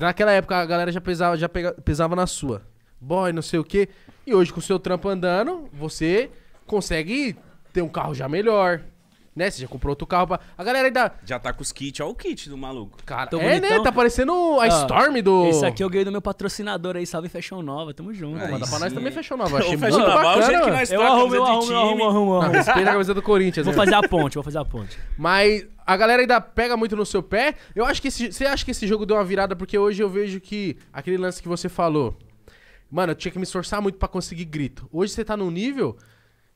Naquela época a galera já pesava, já pega, pesava na sua. Boy, não sei o quê. E hoje com o seu trampo andando, você consegue ter um carro já melhor. Né? Você já comprou outro carro. Pra... A galera ainda. Já tá com os kits, olha o kit do maluco. Cara, Tô é, bonitão. né? Tá parecendo a ah, Storm do. Isso aqui eu é ganhei do meu patrocinador aí, salve Fashion Nova. Tamo junto. Manda pra nós também Fashion Nova. Achei muito Nova, bacana. É nós eu arrumo, eu arrumo, eu arrumo, arrumo. a camisa do Corinthians. Vou né? fazer a ponte, vou fazer a ponte. Mas a galera ainda pega muito no seu pé. Eu acho que esse, você acha que esse jogo deu uma virada porque hoje eu vejo que aquele lance que você falou. Mano, eu tinha que me esforçar muito para conseguir grito. Hoje você tá num nível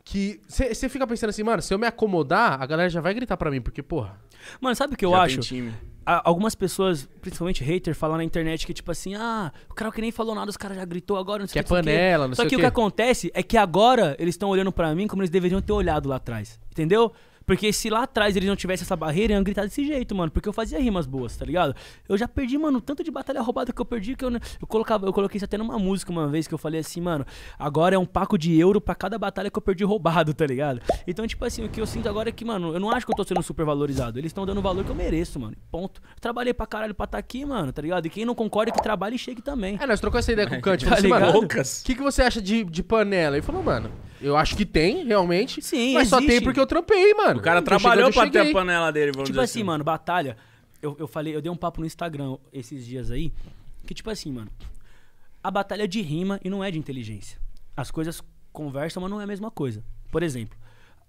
que você fica pensando assim, mano, se eu me acomodar, a galera já vai gritar pra mim, porque, porra. Mano, sabe o que eu acho? algumas pessoas, principalmente hater, falam na internet que, tipo assim, ah, o cara que nem falou nada, os caras já gritou agora, não sei que. Que é panela, que. não Só sei o que. Só que o que acontece é que agora eles estão olhando pra mim como eles deveriam ter olhado lá atrás. Entendeu? Porque se lá atrás eles não tivessem essa barreira, iam gritar desse jeito, mano. Porque eu fazia rimas boas, tá ligado? Eu já perdi, mano, tanto de batalha roubada que eu perdi que eu, eu colocava, eu coloquei isso até numa música uma vez que eu falei assim, mano, agora é um paco de euro para cada batalha que eu perdi roubado, tá ligado? Então, tipo assim, o que eu sinto agora é que, mano, eu não acho que eu tô sendo super valorizado. Eles estão dando o valor que eu mereço, mano. Ponto. Eu trabalhei pra caralho pra estar tá aqui, mano, tá ligado? E quem não concorda que trabalhe e chegue também. É, nós trocamos essa ideia com o tá Kant. Tá assim, mano, o que, que você acha de, de panela? Ele falou, mano. Eu acho que tem, realmente. Sim, Mas só tem porque eu trampei, mano. O cara eu trabalhou pra ter a panela dele, vamos Tipo dizer assim, assim, mano, batalha. Eu, eu falei, eu dei um papo no Instagram esses dias aí, que tipo assim, mano, a batalha é de rima e não é de inteligência. As coisas conversam, mas não é a mesma coisa. Por exemplo,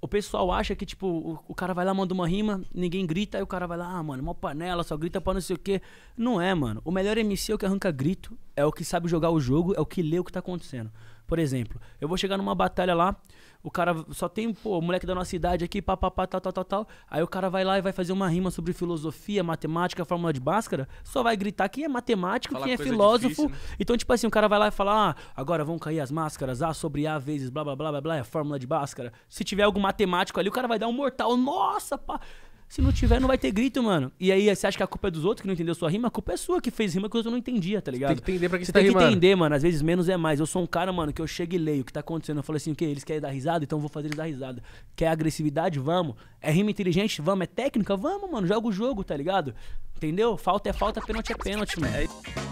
o pessoal acha que, tipo, o, o cara vai lá, manda uma rima, ninguém grita, aí o cara vai lá, ah, mano, uma panela, só grita pra não sei o quê. Não é, mano. O melhor MC é o que arranca grito é o que sabe jogar o jogo, é o que lê o que tá acontecendo. Por exemplo, eu vou chegar numa batalha lá, o cara só tem, pô, moleque da nossa idade aqui, papapá, tal, tal, tal, tal. Aí o cara vai lá e vai fazer uma rima sobre filosofia, matemática, fórmula de Bhaskara, só vai gritar quem é matemático, Fala quem é filósofo. Difícil, né? Então, tipo assim, o cara vai lá e fala, ah, agora vão cair as máscaras, A ah, sobre A vezes, blá, blá, blá, blá, blá, é fórmula de Bhaskara. Se tiver algum matemático ali, o cara vai dar um mortal, nossa, pá. Se não tiver, não vai ter grito, mano. E aí você acha que a culpa é dos outros que não entendeu sua rima? A culpa é sua que fez rima que eu não entendia, tá ligado? Você tem que entender pra que você, você tá tem que entender, mano. Às vezes menos é mais. Eu sou um cara, mano, que eu chego e leio o que tá acontecendo. Eu falo assim, o quê? Eles querem dar risada? Então eu vou fazer eles dar risada. Quer agressividade? Vamos. É rima inteligente? Vamos. É técnica? Vamos, mano. Joga o jogo, tá ligado? Entendeu? Falta é falta, pênalti é pênalti, mano. É...